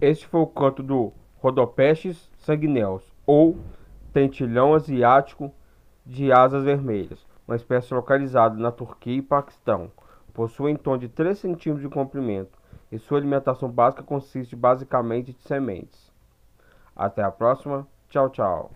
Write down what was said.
Este foi o canto do Rodopestes sanguineus, ou tentilhão asiático de asas vermelhas, uma espécie localizada na Turquia e Paquistão. Possui em torno de 3 centímetros de comprimento e sua alimentação básica consiste basicamente de sementes. Até a próxima, tchau, tchau.